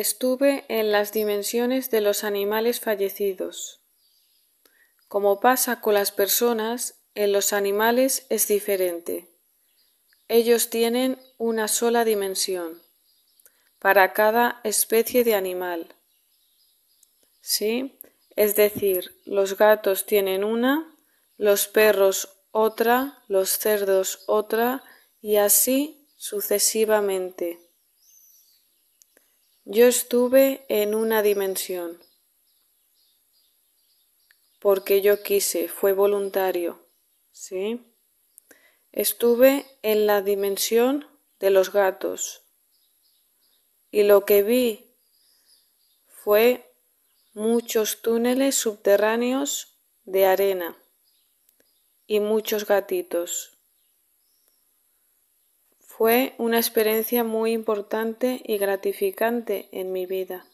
estuve en las dimensiones de los animales fallecidos. Como pasa con las personas, en los animales es diferente. Ellos tienen una sola dimensión para cada especie de animal. ¿Sí? Es decir, los gatos tienen una, los perros otra, los cerdos otra y así sucesivamente. Yo estuve en una dimensión, porque yo quise, fue voluntario, ¿sí? Estuve en la dimensión de los gatos y lo que vi fue muchos túneles subterráneos de arena y muchos gatitos. Fue una experiencia muy importante y gratificante en mi vida.